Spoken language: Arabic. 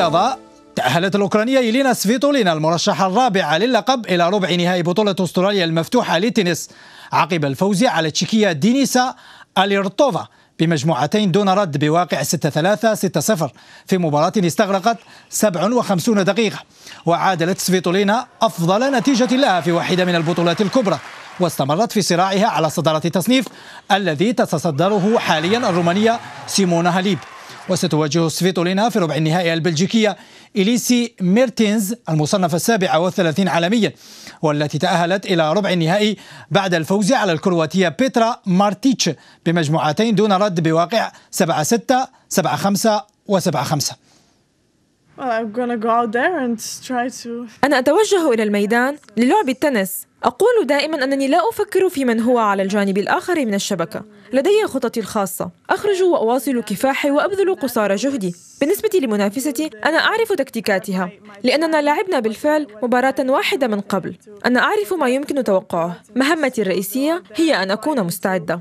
الرياضة تأهلت الأوكرانية يلينا سفيتولينا المرشحة الرابعة للقب إلى ربع نهائي بطولة أستراليا المفتوحة للتنس عقب الفوز على تشيكية دينيسا أليرتوفا بمجموعتين دون رد بواقع 6-3 6-0 في مباراة استغرقت 57 دقيقة وعادلت سفيتولينا أفضل نتيجة لها في واحدة من البطولات الكبرى واستمرت في صراعها على صدارة التصنيف الذي تتصدره حاليا الرومانية سيمونا هاليب وستواجه سفيتولينا في ربع النهائي البلجيكية إليسي ميرتينز المصنفة السابعة والثلاثين عالميا والتي تأهلت إلى ربع النهائي بعد الفوز على الكرواتية بيترا مارتيتش بمجموعتين دون رد بواقع 7-6 7-5 و 7-5 أنا أتوجه إلى الميدان للعب التنس أقول دائما أنني لا أفكر في من هو على الجانب الآخر من الشبكة لدي خططي الخاصة أخرج وأواصل كفاحي وأبذل قصارى جهدي بالنسبة لمنافستي أنا أعرف تكتيكاتها لأننا لعبنا بالفعل مباراة واحدة من قبل أنا أعرف ما يمكن توقعه مهمتي الرئيسية هي أن أكون مستعدة